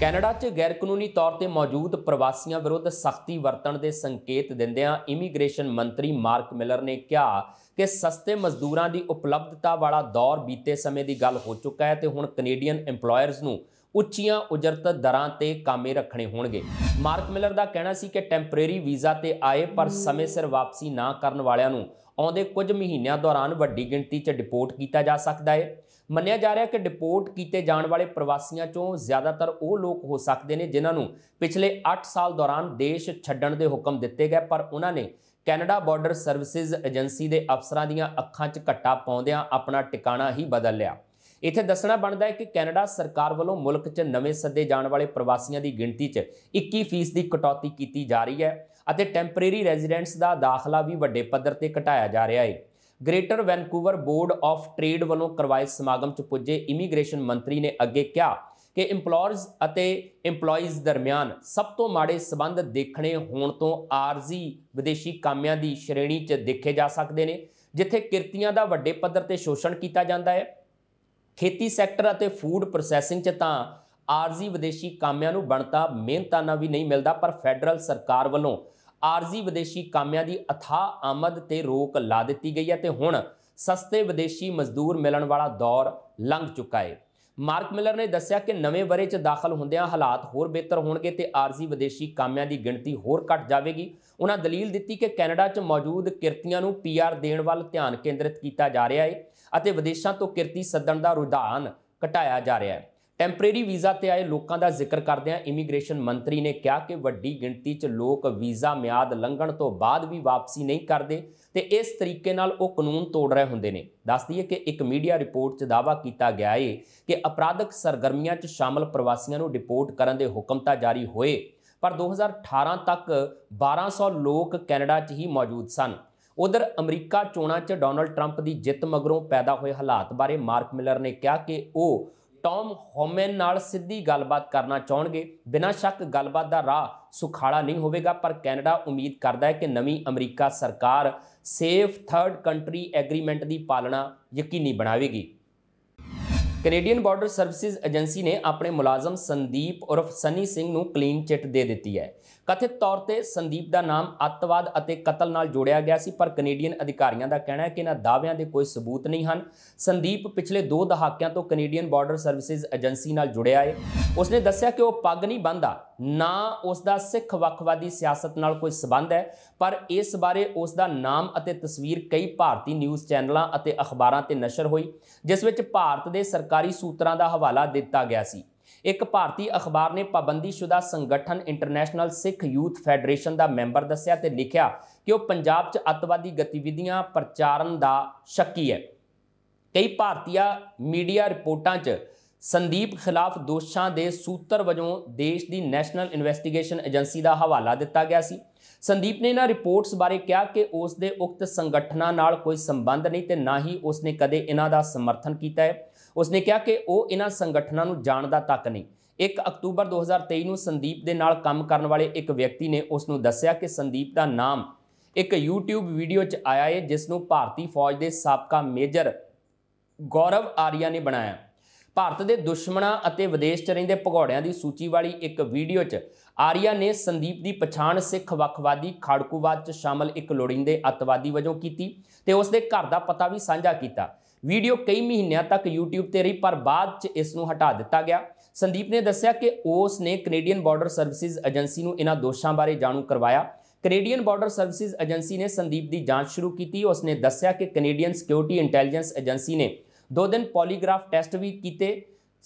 ਕੈਨੇਡਾ 'ਚ ਗੈਰਕਾਨੂੰਨੀ ਤੌਰ ਤੇ ਮੌਜੂਦ ਪ੍ਰਵਾਸੀਆਂ ਵਿਰੁੱਧ ਸਖਤੀ ਵਰਤਣ ਦੇ ਸੰਕੇਤ ਦਿੰਦਿਆਂ ਇਮੀਗ੍ਰੇਸ਼ਨ ਮੰਤਰੀ ਮਾਰਕ ਮਿਲਰ ਨੇ ਕਿਹਾ ਕਿ ਸਸਤੇ ਮਜ਼ਦੂਰਾਂ ਦੀ ਉਪਲਬਧਤਾ ਵਾਲਾ ਦੌਰ ਬੀਤੇ ਸਮੇਂ ਦੀ ਗੱਲ ਹੋ ਚੁੱਕਾ ਹੈ ਤੇ ਹੁਣ ਕੈਨੇਡੀਅਨ ਏਮਪਲੋਇਰਸ ਨੂੰ ਉੱਚੀਆਂ ਉਜਰਤ ਦਰਾਂ ਤੇ ਕਾਮੇ ਰੱਖਣੇ ਹੋਣਗੇ ਮਾਰਕ ਮਿਲਰ ਦਾ ਕਹਿਣਾ ਸੀ ਕਿ ਟੈਂਪਰੇਰੀ ਵੀਜ਼ਾ ਤੇ ਆਏ ਪਰ ਸਮੇਂ ਸਿਰ ਵਾਪਸੀ ਨਾ ਕਰਨ ਵਾਲਿਆਂ ਨੂੰ ਆਉਂਦੇ ਕੁਝ ਮਹੀਨਿਆਂ ਦੌਰਾਨ ਵੱਡੀ ਗਿਣਤੀ 'ਚ ਡਿਪੋਰਟ ਕੀਤਾ ਜਾ ਸਕਦਾ ਹੈ ਮੰਨਿਆ ਜਾ ਰਿਹਾ ਕਿ ਡਿਪੋਰਟ ਕੀਤੇ ਜਾਣ ਵਾਲੇ ਪ੍ਰਵਾਸੀਆਂ 'ਚੋਂ ਜ਼ਿਆਦਾਤਰ ਉਹ ਲੋਕ ਹੋ ਸਕਦੇ ਨੇ ਜਿਨ੍ਹਾਂ ਨੂੰ ਪਿਛਲੇ 8 ਸਾਲ ਦੌਰਾਨ ਦੇਸ਼ ਛੱਡਣ ਦੇ ਹੁਕਮ ਦਿੱਤੇ ਗਏ ਪਰ ਉਹਨਾਂ ਨੇ ਕੈਨੇਡਾ ਬਾਰਡਰ ਸਰਵਿਸਿਜ਼ ਏਜੰਸੀ ਦੇ ਅਫਸਰਾਂ ਦੀਆਂ ਅੱਖਾਂ 'ਚ ਘੱਟਾ ਪਾਉਂਦਿਆਂ ਆਪਣਾ ਟਿਕਾਣਾ ਹੀ ਬਦਲ ਲਿਆ ਇੱਥੇ ਦੱਸਣਾ ਬਣਦਾ ਹੈ ਕਿ ਕੈਨੇਡਾ ਸਰਕਾਰ ਵੱਲੋਂ ਮੁਲਕ 'ਚ ਨਵੇਂ ਸੱਦੇ ਜਾਣ ਵਾਲੇ ਪ੍ਰਵਾਸੀਆਂ ਦੀ ਗਿਣਤੀ 'ਚ 21% ਦੀ ਕਟੌਤੀ ਕੀਤੀ ਜਾ ਰਹੀ ਹੈ ਅਤੇ ਟੈਂਪਰੇਰੀ ਰੈਜ਼ੀਡੈਂਟਸ ਦਾ ਦਾਖਲਾ ਵੀ ਵੱਡੇ ਪੱਧਰ ਤੇ ਘਟਾਇਆ ਜਾ ਰਿਹਾ ਹੈ Greater Vancouver Board of Trade ਵੱਲੋਂ ਕਰਵਾਏ ਸਮਾਗਮ 'ਚ ਪੁੱਜੇ ਇਮੀਗ੍ਰੇਸ਼ਨ ਮੰਤਰੀ ਨੇ ਅੱਗੇ ਕਿਹਾ ਕਿ EMPLOYERS ਅਤੇ EMPLOYEES ਦਰਮਿਆਨ ਸਭ ਤੋਂ ਮਾੜੇ ਸਬੰਧ ਦੇਖਣੇ ਹੋਣ ਤੋਂ ਆਰਜ਼ੀ ਵਿਦੇਸ਼ੀ ਕਾਮਿਆਂ ਦੀ ਸ਼੍ਰੇਣੀ 'ਚ ਦੇਖੇ ਜਾ ਸਕਦੇ ਨੇ ਜਿੱਥੇ ਕਿਰਤੀਆਂ ਦਾ ਵੱਡੇ ਪੱਧਰ ਤੇ ਸ਼ੋਸ਼ਣ ਕੀਤਾ ਜਾਂਦਾ ਹੈ ਖੇਤੀ ਸੈਕਟਰ ਅਤੇ ਫੂਡ ਪ੍ਰੋਸੈਸਿੰਗ 'ਚ ਤਾਂ ਆਰਜ਼ੀ ਵਿਦੇਸ਼ੀ ਕਾਮਿਆਂ ਨੂੰ ਬਣਤਾ ਮਿਹਨਤਾਨਾ ਵੀ ਨਹੀਂ ਮਿਲਦਾ ਪਰ ਫੈਡਰਲ ਸਰਕਾਰ ਵੱਲੋਂ ਆਰਜ਼ੀ ਵਿਦੇਸ਼ੀ ਕਾਮਿਆਂ ਦੀ ਅਥਾ ਆਮਦ ਤੇ ਰੋਕ ਲਾ ਦਿੱਤੀ ਗਈ ਹੈ ਤੇ ਹੁਣ ਸਸਤੇ ਵਿਦੇਸ਼ੀ ਮਜ਼ਦੂਰ ਮਿਲਣ ਵਾਲਾ ਦੌਰ ਲੰਘ ਚੁੱਕਾ ਹੈ ਮਾਰਕ ਮਿਲਰ ਨੇ ਦੱਸਿਆ ਕਿ ਨਵੇਂ ਬਰੇ 'ਚ ਦਾਖਲ ਹੁੰਦਿਆਂ ਹਾਲਾਤ ਹੋਰ ਬਿਹਤਰ ਹੋਣਗੇ ਤੇ ਆਰਜ਼ੀ ਵਿਦੇਸ਼ੀ ਕਾਮਿਆਂ ਦੀ ਗਿਣਤੀ ਹੋਰ ਘਟ ਜਾਵੇਗੀ ਉਹਨਾਂ ਦਲੀਲ ਦਿੱਤੀ ਕਿ ਕੈਨੇਡਾ 'ਚ ਮੌਜੂਦ ਕਿਰਤੀਆਂ ਨੂੰ ਪੀਆਰ ਦੇਣ ਵੱਲ ਧਿਆਨ ਕੇਂਦਰਿਤ ਕੀਤਾ ਜਾ ਰਿਹਾ ਹੈ ਅਤੇ ਵਿਦੇਸ਼ਾਂ ਤੋਂ ਕਿਰਤੀ ਸੱਦਣ ਦਾ ਰੁਝਾਨ ਘਟਾਇਆ ਜਾ ਰਿਹਾ ਹੈ ਟੈਂਪਰੇਰੀ ਵੀਜ਼ਾ ਤੇ ਆਏ ਲੋਕਾਂ ਦਾ ਜ਼ਿਕਰ ਕਰਦਿਆਂ ਇਮੀਗ੍ਰੇਸ਼ਨ ਮੰਤਰੀ ਨੇ ਕਿਹਾ ਕਿ ਵੱਡੀ ਗਿਣਤੀ 'ਚ ਲੋਕ ਵੀਜ਼ਾ ਮਿਆਦ ਲੰਘਣ ਤੋਂ ਬਾਅਦ ਵੀ ਵਾਪਸੀ ਨਹੀਂ ਕਰਦੇ ਤੇ ਇਸ ਤਰੀਕੇ ਨਾਲ ਉਹ ਕਾਨੂੰਨ ਤੋੜ ਰਹੇ ਹੁੰਦੇ ਨੇ ਦੱਸ ਦਈਏ ਕਿ ਇੱਕ ਮੀਡੀਆ ਰਿਪੋਰਟ 'ਚ ਦਾਵਾ ਕੀਤਾ ਗਿਆ ਏ ਕਿ ਅਪਰਾਧਕ ਸਰਗਰਮੀਆਂ 'ਚ ਸ਼ਾਮਲ ਪ੍ਰਵਾਸੀਆਂ ਨੂੰ ਡਿਪੋਰਟ ਕਰਨ ਦੇ ਹੁਕਮ ਤਾਂ ਜਾਰੀ ਹੋਏ ਪਰ 2018 ਤੱਕ 1200 ਲੋਕ ਕੈਨੇਡਾ 'ਚ ਹੀ ਮੌਜੂਦ ਸਨ ਉਧਰ ਅਮਰੀਕਾ ਚੋਣਾਂ 'ਚ ਡੋਨਲਡ ਟਰੰਪ ਦੀ ਜਿੱਤ ਮਗਰੋਂ ਪੈਦਾ ਹੋਏ ਹਾਲਾਤ ਬਾਰੇ ਮਾਰਕ ਮਿਲਰ ਨੇ ਕਿਹਾ ਕਿ ਉਹ ਟੌਮ ਹੋਮਨ ਨਾਲ ਸਿੱਧੀ ਗੱਲਬਾਤ ਕਰਨਾ ਚਾਹਣਗੇ ਬਿਨਾਂ ਸ਼ੱਕ ਗੱਲਬਾਤ ਦਾ ਰਾਹ ਸੁਖਾਲਾ ਨਹੀਂ ਹੋਵੇਗਾ ਪਰ ਕੈਨੇਡਾ ਉਮੀਦ ਕਰਦਾ ਹੈ ਕਿ ਨਵੀਂ ਅਮਰੀਕਾ ਸਰਕਾਰ ਸੇਫ ਥਰਡ ਕੰਟਰੀ ਐਗਰੀਮੈਂਟ ਦੀ ਪਾਲਣਾ ਯਕੀਨੀ ਬਣਾਵੇਗੀ ਕੈਨੇਡੀਅਨ ਬਾਰਡਰ ਸਰਵਿਸਿਜ਼ ਏਜੰਸੀ ਨੇ ਆਪਣੇ ਮੁਲਾਜ਼ਮ ਸੰਦੀਪ ਉਰਫ ਸਨੀ ਸਿੰਘ ਨੂੰ ਕਲੀਨ ਚਿੱਟ ਦੇ ਦਿੱਤੀ ਹੈ ਕਥਿਤ ਤੌਰ ਤੇ ਸੰਦੀਪ ਦਾ ਨਾਮ ਅੱਤਵਾਦ ਅਤੇ ਕਤਲ ਨਾਲ ਜੋੜਿਆ ਗਿਆ ਸੀ ਪਰ ਕੈਨੇਡੀਅਨ ਅਧਿਕਾਰੀਆਂ ਦਾ ਕਹਿਣਾ ਹੈ ਕਿ ਇਹਨਾਂ ਦਾਅਵਿਆਂ ਦੇ ਕੋਈ ਸਬੂਤ ਨਹੀਂ ਹਨ ਸੰਦੀਪ ਪਿਛਲੇ 2 ਦਹਾਕਿਆਂ ਤੋਂ ਕੈਨੇਡੀਅਨ ਬਾਰਡਰ ਸਰਵਿਸਿਜ਼ ਏਜੰਸੀ ਨਾਲ ਜੁੜਿਆ ਹੈ ਉਸਨੇ ਦੱਸਿਆ ਕਿ ਉਹ ਪੱਗ ਨਹੀਂ ਬੰਨਦਾ ਨਾ ਉਸ ਦਾ ਸਿੱਖ ਵੱਖਵਾਦੀ ਸਿਆਸਤ ਨਾਲ ਕੋਈ ਸਬੰਧ ਹੈ ਪਰ ਇਸ ਬਾਰੇ ਉਸ ਦਾ ਨਾਮ ਅਤੇ ਤਸਵੀਰ ਕਈ ਭਾਰਤੀ ਨਿਊਜ਼ ਚੈਨਲਾਂ ਅਤੇ ਅਖਬਾਰਾਂ ਤੇ ਨਸ਼ਰ ਹੋਈ ਜਿਸ ਵਿੱਚ ਭਾਰਤ ਦੇ ਸਰਕਾਰੀ ਸੂਤਰਾਂ ਦਾ ਹਵਾਲਾ ਦਿੱਤਾ ਗਿਆ ਸੀ ਇੱਕ ਭਾਰਤੀ ਅਖਬਾਰ ਨੇ ਪਾਬੰਦੀशुदा ਸੰਗਠਨ ਇੰਟਰਨੈਸ਼ਨਲ ਸਿੱਖ ਯੂਥ ਫੈਡਰੇਸ਼ਨ ਦਾ ਮੈਂਬਰ ਦੱਸਿਆ ਤੇ ਲਿਖਿਆ ਕਿ ਉਹ ਪੰਜਾਬ 'ਚ ਅਤਵਾਦੀ ਗਤੀਵਿਧੀਆਂ ਪ੍ਰਚਾਰਨ ਦਾ ਸ਼ੱਕੀ ਹੈ ਕਈ ਭਾਰਤੀਆ ਮੀਡੀਆ ਰਿਪੋਰਟਾਂ 'ਚ ਸੰਦੀਪ ਖਿਲਾਫ ਦੋਸ਼ਾਂ ਦੇ ਸੂਤਰ ਵਜੋਂ ਦੇਸ਼ ਦੀ ਨੈਸ਼ਨਲ ਇਨਵੈਸਟੀਗੇਸ਼ਨ ਏਜੰਸੀ ਦਾ ਹਵਾਲਾ ਦਿੱਤਾ ਗਿਆ ਸੀ ਸੰਦੀਪ ਨੇ ਇਹਨਾਂ ਰਿਪੋਰਟਸ ਬਾਰੇ ਕਿਹਾ ਕਿ ਉਸ ਦੇ ਉਕਤ ਸੰਗਠਨਾਂ ਨਾਲ ਕੋਈ ਸੰਬੰਧ ਨਹੀਂ ਤੇ ਨਾ ਹੀ ਉਸ ਨੇ ਕਦੇ ਇਹਨਾਂ ਦਾ ਸਮਰਥਨ ਕੀਤਾ ਹੈ ਉਸਨੇ ਕਿਹਾ ਕਿ ਉਹ ਇਹਨਾਂ ਸੰਗਠਨਾਂ ਨੂੰ ਜਾਣਦਾ ਤੱਕ ਨਹੀਂ 1 ਅਕਤੂਬਰ 2023 ਨੂੰ ਸੰਦੀਪ ਦੇ ਨਾਲ ਕੰਮ ਕਰਨ ਵਾਲੇ ਇੱਕ ਵਿਅਕਤੀ ਨੇ ਉਸ ਨੂੰ ਦੱਸਿਆ ਕਿ ਸੰਦੀਪ ਦਾ ਨਾਮ ਇੱਕ YouTube ਵੀਡੀਓ 'ਚ ਆਇਆ ਹੈ ਜਿਸ ਨੂੰ ਭਾਰਤੀ ਫੌਜ ਦੇ ਸਾਬਕਾ ਮੇਜਰ ਗੌਰਵ ਆਰੀਆ ਨੇ ਬਣਾਇਆ ਭਾਰਤ ਦੇ ਦੁਸ਼ਮਣਾਂ ਅਤੇ ਵਿਦੇਸ਼ 'ਚ ਰਹਿੰਦੇ ਭਗੌੜਿਆਂ ਦੀ ਸੂਚੀ ਵਾਲੀ ਇੱਕ ਵੀਡੀਓ 'ਚ ਆਰੀਆ ਨੇ ਸੰਦੀਪ ਦੀ ਪਛਾਣ ਸਿੱਖ ਵੱਖਵਾਦੀ ਖਾੜਕੂਵਾਦ 'ਚ ਸ਼ਾਮਲ ਇੱਕ ਲੋੜਿੰਦੇ ਅਤਵਾਦੀ ਵਜੋਂ ਕੀਤੀ ਤੇ ਉਸ ਦੇ ਘਰ ਦਾ ਪਤਾ ਵੀ ਸਾਂਝਾ ਕੀਤਾ ਵੀਡੀਓ ਕਈ ਮਹੀਨਿਆਂ ਤੱਕ YouTube ਤੇ ਰਹੀ ਪਰ ਬਾਅਦ 'ਚ ਇਸ ਨੂੰ ਹਟਾ ਦਿੱਤਾ ਗਿਆ ਸੰਦੀਪ ਨੇ ਦੱਸਿਆ ਕਿ ਉਸ ਨੇ ਕੈਨੇਡੀਅਨ ਬਾਰਡਰ ਸਰਵਿਸਿਜ਼ ਏਜੰਸੀ ਨੂੰ ਇਹਨਾਂ ਦੋਸ਼ਾਂ ਬਾਰੇ ਜਾਣੂ ਕਰਵਾਇਆ ਕੈਨੇਡੀਅਨ ਬਾਰਡਰ ਸਰਵਿਸਿਜ਼ ਏਜੰਸੀ ਨੇ ਸੰਦੀਪ ਦੀ ਜਾਂਚ ਸ਼ੁਰੂ ਕੀਤੀ ਉਸ ਨੇ ਦੱਸਿਆ ਕਿ ਕੈਨੇਡੀਅਨ ਸਿਕਿਉਰਿਟੀ ਇੰਟੈਲੀਜੈਂਸ ਏਜੰਸੀ ਨੇ ਦੋ ਦਿਨ ਪੋਲੀਗ੍ਰਾਫ ਟੈਸਟ ਵੀ ਕੀਤੇ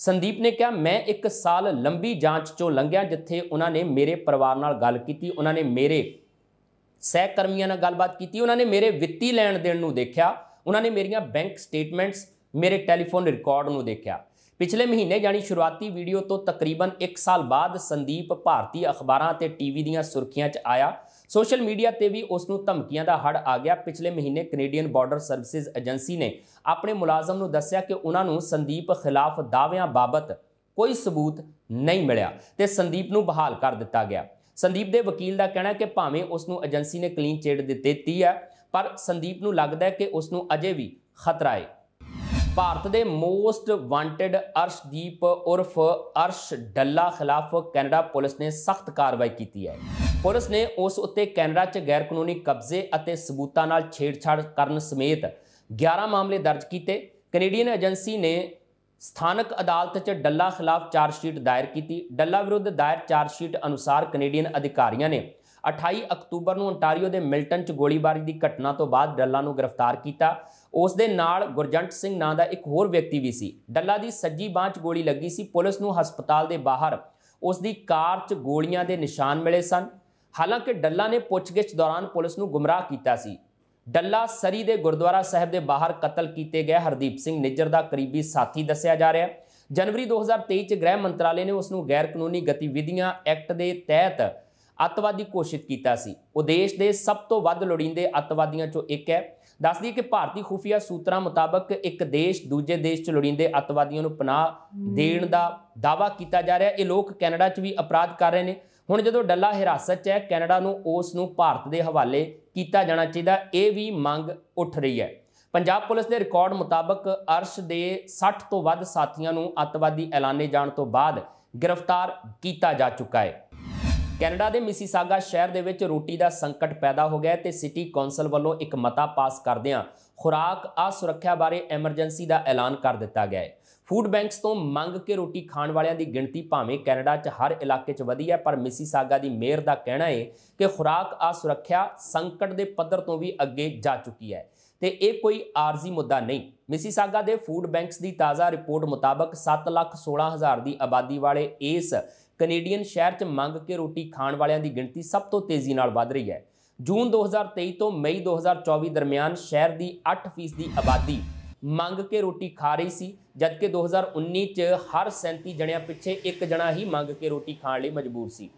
ਸੰਦੀਪ ਨੇ ਕਿਹਾ ਮੈਂ ਇੱਕ ਸਾਲ ਲੰਬੀ ਜਾਂਚ ਚੋਂ ਲੰਘਿਆ ਜਿੱਥੇ ਉਹਨਾਂ ਨੇ ਮੇਰੇ ਪਰਿਵਾਰ ਨਾਲ ਗੱਲ ਕੀਤੀ ਉਹਨਾਂ ਨੇ ਮੇਰੇ ਸਹਿਕਰਮੀਆਂ ਨਾਲ ਗੱਲਬਾਤ ਕੀਤੀ ਉਹਨਾਂ ਨੇ ਮੇਰੇ ਵਿੱਤੀ ਲੈਣ ਦੇਣ ਨੂੰ ਦੇਖਿਆ ਉਹਨਾਂ ਨੇ ਮੇਰੀਆਂ ਬੈਂਕ ਸਟੇਟਮੈਂਟਸ ਮੇਰੇ ਟੈਲੀਫੋਨ ਰਿਕਾਰਡ ਨੂੰ ਦੇਖਿਆ ਪਿਛਲੇ ਮਹੀਨੇ ਯਾਨੀ ਸ਼ੁਰੂਆਤੀ ਵੀਡੀਓ ਤੋਂ ਤਕਰੀਬਨ 1 ਸਾਲ ਬਾਅਦ ਸੰਦੀਪ ਭਾਰਤੀ ਅਖਬਾਰਾਂ ਤੇ ਟੀਵੀ ਦੀਆਂ ਸੁਰਖੀਆਂ 'ਚ ਆਇਆ ਸੋਸ਼ਲ ਮੀਡੀਆ ਤੇ ਵੀ ਉਸ ਨੂੰ ਧਮਕੀਆਂ ਦਾ ਹੜ ਆ ਗਿਆ ਪਿਛਲੇ ਮਹੀਨੇ ਕੈਨੇਡੀਅਨ ਬਾਰਡਰ ਸਰਵਿਸਿਜ਼ ਏਜੰਸੀ ਨੇ ਆਪਣੇ ਮੁਲਾਜ਼ਮ ਨੂੰ ਦੱਸਿਆ ਕਿ ਉਹਨਾਂ ਨੂੰ ਸੰਦੀਪ ਖਿਲਾਫ ਦਾਅਵਿਆਂ ਬਾਬਤ ਕੋਈ ਸਬੂਤ ਨਹੀਂ ਮਿਲਿਆ ਤੇ ਸੰਦੀਪ ਨੂੰ ਬਹਾਲ ਕਰ ਦਿੱਤਾ ਗਿਆ ਸੰਦੀਪ ਦੇ ਵਕੀਲ ਦਾ ਕਹਿਣਾ ਹੈ ਕਿ ਭਾਵੇਂ ਉਸ ਨੂੰ ਏਜੰਸੀ ਨੇ ਕਲੀਨ ਚਿਟ ਦਿੱਤੀ ਹੈ ਪਰ ਸੰਦੀਪ ਨੂੰ ਲੱਗਦਾ ਹੈ ਕਿ ਉਸ ਨੂੰ ਅਜੇ ਵੀ ਖਤਰਾ ਹੈ ਭਾਰਤ ਦੇ ਮੋਸਟ ਵਾਂਟਡ ਅਰਸ਼ਦੀਪ ਉਰਫ ਅਰਸ਼ ਡੱਲਾ ਖਿਲਾਫ ਕੈਨੇਡਾ ਪੁਲਿਸ ਨੇ ਸਖਤ ਕਾਰਵਾਈ ਕੀਤੀ ਹੈ ਪੁਲਿਸ ਨੇ ਉਸ ਉੱਤੇ ਕੈਨੇਡਾ 'ਚ ਗੈਰ ਕਾਨੂੰਨੀ ਕਬਜ਼ੇ ਅਤੇ ਸਬੂਤਾਂ ਨਾਲ ਛੇੜਛਾੜ ਕਰਨ ਸਮੇਤ 11 ਮਾਮਲੇ ਦਰਜ ਕੀਤੇ ਕੈਨੇਡੀਅਨ ਏਜੰਸੀ ਨੇ ਸਥਾਨਕ ਅਦਾਲਤ 'ਚ ਡੱਲਾ ਖਿਲਾਫ ਚਾਰਜਸ਼ੀਟ ਦਾਇਰ ਕੀਤੀ ਡੱਲਾ ਵਿਰੁੱਧ ਦਾਇਰ ਚਾਰਜਸ਼ੀਟ ਅਨੁਸਾਰ ਕੈਨੇਡੀਅਨ ਅਧਿਕਾਰੀਆਂ ਨੇ 28 ਅਕਤੂਬਰ ਨੂੰ ਅੰਟਾਰੀਓ ਦੇ ਮਿਲਟਨ 'ਚ ਗੋਲੀਬਾਰੀ ਦੀ ਘਟਨਾ ਤੋਂ ਬਾਅਦ ਡੱਲਾ ਨੂੰ ਗ੍ਰਿਫਤਾਰ ਕੀਤਾ ਉਸ ਦੇ ਨਾਲ ਗੁਰਜੰਟ ਸਿੰਘ ਨਾਂ ਦਾ ਇੱਕ ਹੋਰ ਵਿਅਕਤੀ ਵੀ ਸੀ ਡੱਲਾ ਦੀ ਸੱਜੀ ਬਾਹ 'ਚ ਗੋਲੀ ਲੱਗੀ ਸੀ ਪੁਲਿਸ ਨੂੰ ਹਸਪਤਾਲ ਦੇ ਬਾਹਰ ਉਸ ਦੀ ਕਾਰ 'ਚ ਗੋਲੀਆਂ ਦੇ ਨਿਸ਼ਾਨ ਮਿਲੇ ਸਨ ਹਾਲਾਂਕਿ ਡੱਲਾ ਨੇ ਪੁੱਛਗਿੱਛ ਦੌਰਾਨ ਪੁਲਿਸ ਨੂੰ ਗੁੰਮਰਾਹ ਕੀਤਾ ਸੀ ਡੱਲਾ ਸਰੀ ਦੇ ਗੁਰਦੁਆਰਾ ਸਾਹਿਬ ਦੇ ਬਾਹਰ ਕਤਲ ਕੀਤੇ ਗਏ ਹਰਦੀਪ ਸਿੰਘ ਨਿੱਜਰ ਦਾ ਕਰੀਬੀ ਸਾਥੀ ਦੱਸਿਆ ਜਾ ਰਿਹਾ ਹੈ ਜਨਵਰੀ 2023 ਚ ਗ੍ਰਹਿ ਮੰਤਰਾਲੇ ਨੇ ਉਸ ਨੂੰ ਗੈਰ ਕਾਨੂੰਨੀ ਗਤੀਵਿਧੀਆਂ ਐਕਟ ਦੇ ਤਹਿਤ ਅੱਤਵਾਦੀ ਘੋਸ਼ਿਤ ਕੀਤਾ ਸੀ ਉਹ ਦੇਸ਼ ਦੇ ਸਭ ਤੋਂ ਵੱਧ ਲੋੜੀਂਦੇ ਅੱਤਵਾਦੀਆਂ ਚੋਂ ਇੱਕ ਹੈ ਦੱਸਦੀ ਹੈ ਕਿ ਭਾਰਤੀ ਖੁਫੀਆ ਸੂਤਰਾਂ ਮੁਤਾਬਕ ਇੱਕ ਦੇਸ਼ ਦੂਜੇ ਦੇਸ਼ 'ਚ ਲੋੜੀਂਦੇ ਅੱਤਵਾਦੀਆਂ ਨੂੰ ਪਨਾਹ ਦੇਣ ਦਾ ਦਾਵਾ ਕੀਤਾ ਜਾ ਰਿਹਾ ਇਹ ਲੋਕ ਕੈਨੇਡਾ 'ਚ ਵੀ ਅਪਰਾਧ ਕਰ ਰਹੇ ਨੇ ਹੁਣ ਜਦੋਂ ਡੱਲਾ ਹਿਰਾਸਤ 'ਚ ਹੈ ਕੈਨੇਡਾ ਨੂੰ ਉਸ ਨੂੰ ਭਾਰਤ ਦੇ ਹਵਾਲੇ ਕੀਤਾ ਜਾਣਾ ਚਾਹੀਦਾ ਇਹ ਵੀ ਮੰਗ ਉੱਠ ਰਹੀ ਹੈ ਪੰਜਾਬ ਪੁਲਿਸ ਦੇ ਰਿਕਾਰਡ ਮੁਤਾਬਕ ਅਰਸ਼ ਦੇ 60 ਤੋਂ ਵੱਧ ਸਾਥੀਆਂ ਨੂੰ ਅੱਤਵਾਦੀ ਐਲਾਨੇ ਜਾਣ ਤੋਂ ਬਾਅਦ ਗ੍ਰਿਫਤਾਰ ਕੀਤਾ ਜਾ ਚੁੱਕਾ ਹੈ ਕੈਨੇਡਾ ਦੇ ਮਿਸੀਸਾਗਾ ਸ਼ਹਿਰ ਦੇ ਵਿੱਚ ਰੋਟੀ ਦਾ ਸੰਕਟ ਪੈਦਾ ਹੋ ਗਿਆ ਤੇ ਸਿਟੀ ਕੌਂਸਲ ਵੱਲੋਂ ਇੱਕ ਮਤਾ ਪਾਸ ਕਰਦਿਆਂ ਖੁਰਾਕ ਆ ਸੁਰੱਖਿਆ ਬਾਰੇ ਐਮਰਜੈਂਸੀ ਦਾ ਐਲਾਨ ਕਰ ਦਿੱਤਾ ਗਿਆ ਹੈ ਫੂਡ ਬੈਂਕਸ ਤੋਂ ਮੰਗ ਕੇ ਰੋਟੀ ਖਾਣ ਵਾਲਿਆਂ ਦੀ ਗਿਣਤੀ ਭਾਵੇਂ ਕੈਨੇਡਾ 'ਚ ਹਰ ਇਲਾਕੇ 'ਚ ਵਧੀ ਹੈ ਪਰ ਮਿਸੀਸਾਗਾ ਦੀ ਮੇਅਰ ਦਾ ਕਹਿਣਾ ਹੈ ਕਿ ਖੁਰਾਕ ਆ ਸੁਰੱਖਿਆ ਸੰਕਟ ਦੇ ਪੱਧਰ ਤੋਂ ਵੀ ਅੱਗੇ ਜਾ ਚੁੱਕੀ ਹੈ ਤੇ ਇਹ ਕੋਈ ਆਰਜ਼ੀ ਮੁੱਦਾ ਨਹੀਂ ਮਿਸੀਸਾਗਾ ਦੇ ਫੂਡ ਬੈਂਕਸ ਦੀ ਤਾਜ਼ਾ ਰਿਪੋਰਟ ਮੁਤਾਬਕ 7 ਲੱਖ 16 ਹਜ਼ਾਰ ਦੀ ਆਬਾਦੀ ਵਾਲੇ ਇਸ ਕੈਨੇਡੀਅਨ ਸ਼ਹਿਰ 'ਚ ਮੰਗ ਕੇ ਰੋਟੀ ਖਾਣ ਵਾਲਿਆਂ ਦੀ ਗਿਣਤੀ ਸਭ ਤੋਂ ਤੇਜ਼ੀ ਨਾਲ ਵਧ ਰਹੀ ਹੈ ਜੂਨ 2023 ਤੋਂ ਮਈ 2024 ਦਰਮਿਆਨ ਸ਼ਹਿਰ ਦੀ 8% ਦੀ ਆਬਾਦੀ ਮੰਗ ਕੇ ਰੋਟੀ ਖਾ ਰਹੀ ਸੀ ਜਦਕਿ 2019 ਚ ਹਰ 37 ਜਣਿਆਂ ਪਿੱਛੇ ਇੱਕ ਜਣਾ ਹੀ ਮੰਗ ਕੇ ਰੋਟੀ ਖਾਣ ਲਈ ਮਜਬੂਰ ਸੀ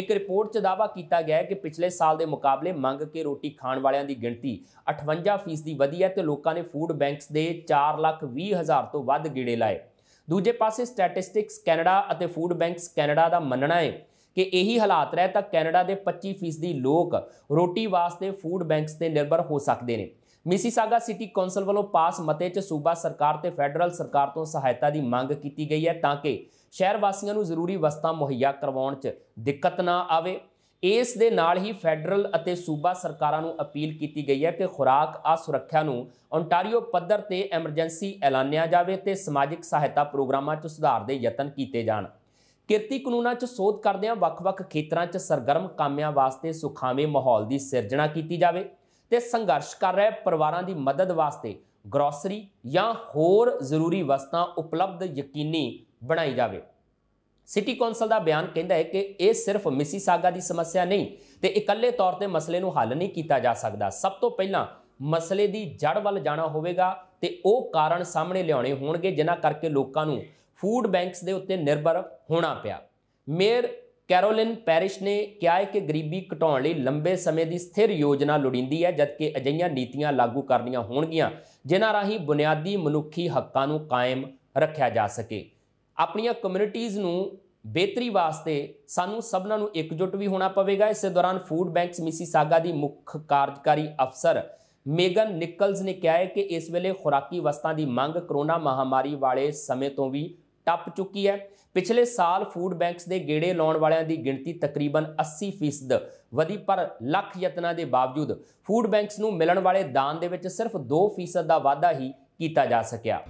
ਇੱਕ ਰਿਪੋਰਟ 'ਚ ਦਾਵਾ ਕੀਤਾ ਗਿਆ ਹੈ ਕਿ ਪਿਛਲੇ ਸਾਲ ਦੇ ਮੁਕਾਬਲੇ ਮੰਗ ਕੇ ਰੋਟੀ ਖਾਣ ਵਾਲਿਆਂ ਦੀ ਗਿਣਤੀ 58% ਦੀ ਵਧੀ ਹੈ ਤੇ ਲੋਕਾਂ ਨੇ ਫੂਡ ਬੈਂਕਸ ਦੇ 4,20,000 ਤੋਂ ਵੱਧ ਗਿੜੇ ਲਾਏ ਦੂਜੇ ਪਾਸੇ ਸਟੈਟਿਸਟਿਕਸ ਕੈਨੇਡਾ ਅਤੇ ਫੂਡ ਬੈਂਕਸ ਕੈਨੇਡਾ ਦਾ ਮੰਨਣਾ ਹੈ ਕਿ ਇਹੀ ਹਾਲਾਤ ਰਹੇ ਤਾਂ ਕੈਨੇਡਾ ਦੇ 25% ਲੋਕ ਰੋਟੀ ਵਾਸਤੇ ਫੂਡ ਬੈਂਕਸ ਤੇ ਨਿਰਭਰ ਹੋ ਸਕਦੇ ਨੇ ਮਿਸੀਸਾਗਾ ਸਿਟੀ ਕੌਂਸਲ ਵੱਲੋਂ ਪਾਸ ਮਤੇ 'ਚ ਸੂਬਾ ਸਰਕਾਰ ਤੇ ਫੈਡਰਲ ਸਰਕਾਰ ਤੋਂ ਸਹਾਇਤਾ ਦੀ ਮੰਗ ਕੀਤੀ ਗਈ ਹੈ ਤਾਂ ਕਿ ਸ਼ਹਿਰ ਵਾਸੀਆਂ ਨੂੰ ਜ਼ਰੂਰੀ ਵਸਤਾਂ ਮੁਹੱਈਆ ਕਰਵਾਉਣ 'ਚ ਦਿੱਕਤ ਨਾ ਆਵੇ ਇਸ ਦੇ ਨਾਲ ਹੀ ਫੈਡਰਲ ਅਤੇ ਸੂਬਾ ਸਰਕਾਰਾਂ ਨੂੰ ਅਪੀਲ ਕੀਤੀ ਗਈ ਹੈ ਕਿ ਖੁਰਾਕ ਆ ਸੁਰੱਖਿਆ ਨੂੰ ਓਨਟਾਰੀਓ ਪੱਧਰ ਤੇ ਐਮਰਜੈਂਸੀ ਐਲਾਨਿਆ ਜਾਵੇ ਤੇ ਸਮਾਜਿਕ ਸਹਾਇਤਾ ਪ੍ਰੋਗਰਾਮਾਂ 'ਚ ਸੁਧਾਰ ਦੇ ਯਤਨ ਕੀਤੇ ਜਾਣ ਕਿਰਤੀ ਕਾਨੂੰਨਾਂ 'ਚ ਸੋਧ ਕਰਦਿਆਂ ਵੱਖ-ਵੱਖ ਖੇਤਰਾਂ 'ਚ ਸਰਗਰਮ ਕਾਮਿਆਂ ਵਾਸਤੇ ਸੁਖਾਵੇਂ ਮਾਹੌਲ ਦੀ ਸਿਰਜਣਾ ਕੀਤੀ ਜਾਵੇ ਤੇ ਸੰਘਰਸ਼ ਕਰ ਰਹੇ ਪਰਿਵਾਰਾਂ ਦੀ ਮਦਦ ਵਾਸਤੇ ਗਰੋਸਰੀ ਜਾਂ ਹੋਰ ਜ਼ਰੂਰੀ ਵਸਤਾਂ ਉਪਲਬਧ ਯਕੀਨੀ ਬਣਾਈ ਜਾਵੇ ਸਿਟੀ ਕੌਂਸਲ ਦਾ ਬਿਆਨ ਕਹਿੰਦਾ ਹੈ ਕਿ ਇਹ ਸਿਰਫ ਸਾਗਾ ਦੀ ਸਮੱਸਿਆ ਨਹੀਂ ਤੇ ਇਕੱਲੇ ਤੌਰ ਤੇ ਮਸਲੇ ਨੂੰ ਹੱਲ ਨਹੀਂ ਕੀਤਾ ਜਾ ਸਕਦਾ ਸਭ ਤੋਂ ਪਹਿਲਾਂ ਮਸਲੇ ਦੀ ਜੜ ਵੱਲ ਜਾਣਾ ਹੋਵੇਗਾ ਤੇ ਉਹ ਕਾਰਨ ਸਾਹਮਣੇ ਲਿਆਉਣੇ ਹੋਣਗੇ ਜਿਨ੍ਹਾਂ ਕਰਕੇ ਲੋਕਾਂ ਨੂੰ ਫੂਡ ਬੈਂਕਸ ਦੇ ਉੱਤੇ ਨਿਰਭਰ ਹੋਣਾ ਪਿਆ ਮੇਅਰ ਕੈਰੋਲਿਨ ਪੈਰਿਸ਼ ਨੇ ਕਿਹਾ ਹੈ ਕਿ ਗਰੀਬੀ ਘਟਾਉਣ ਲਈ ਲੰਬੇ ਸਮੇਂ ਦੀ ਸਥਿਰ ਯੋਜਨਾ ਲੋੜੀਂਦੀ ਹੈ ਜਦਕਿ ਅਜਈਆਂ ਨੀਤੀਆਂ ਲਾਗੂ ਕਰਨੀਆਂ ਹੋਣਗੀਆਂ ਜਿਨ੍ਹਾਂ ਰਾਹੀਂ ਬੁਨਿਆਦੀ ਮਨੁੱਖੀ ਹੱਕਾਂ ਨੂੰ ਕਾਇਮ ਰੱਖਿਆ ਜਾ ਸਕੇ ਆਪਣੀਆਂ ਕਮਿਊਨਿਟੀਆਂ ਨੂੰ ਬਿਹਤਰੀ ਵਾਸਤੇ ਸਾਨੂੰ ਸਭਨਾਂ ਨੂੰ ਇਕਜੁੱਟ ਵੀ ਹੋਣਾ ਪਵੇਗਾ ਇਸੇ ਦੌਰਾਨ ਫੂਡ ਬੈਂਕਸ ਸਾਗਾ ਦੀ ਮੁੱਖ ਕਾਰਜਕਾਰੀ ਅਫਸਰ ਮੇਗਨ ਨਿਕਲਸ ਨੇ ਕਿਹਾ ਹੈ ਕਿ ਇਸ ਵੇਲੇ ਖੁਰਾਕੀ ਵਸਤਾਂ ਦੀ ਮੰਗ ਕਰੋਨਾ ਮਹਾਮਾਰੀ ਵਾਲੇ ਸਮੇਂ ਤੋਂ ਵੀ ਟੱਪ ਚੁੱਕੀ ਹੈ ਪਿਛਲੇ ਸਾਲ ਫੂਡ ਬੈਂਕਸ ਦੇ ਗੇੜੇ ਲਾਉਣ ਵਾਲਿਆਂ ਦੀ ਗਿਣਤੀ ਤਕਰੀਬਨ 80% ਵਧੀ ਪਰ ਲੱਖ ਯਤਨਾਂ ਦੇ ਬਾਵਜੂਦ ਫੂਡ ਬੈਂਕਸ ਨੂੰ ਮਿਲਣ ਵਾਲੇ ਦਾਨ ਦੇ ਵਿੱਚ ਸਿਰਫ 2% ਦਾ ਵਾਧਾ ਹੀ ਕੀਤਾ ਜਾ ਸਕਿਆ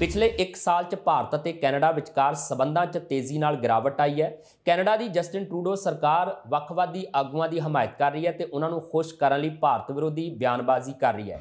ਪਿਛਲੇ 1 ਸਾਲ 'ਚ ਭਾਰਤ ਅਤੇ ਕੈਨੇਡਾ ਵਿਚਕਾਰ ਸਬੰਧਾਂ 'ਚ ਤੇਜ਼ੀ ਨਾਲ ਗਿਰਾਵਟ ਆਈ ਹੈ ਕੈਨੇਡਾ ਦੀ ਜਸਟਿਨ ਟਰੂਡੋ ਸਰਕਾਰ ਵੱਖਵਾਦੀ ਆਗੂਆਂ ਦੀ ਹਮਾਇਤ ਕਰ ਰਹੀ ਹੈ ਤੇ ਉਹਨਾਂ ਨੂੰ ਖੁਸ਼ ਕਰਨ ਲਈ ਭਾਰਤ ਵਿਰੋਧੀ ਬਿਆਨਬਾਜ਼ੀ ਕਰ ਰਹੀ ਹੈ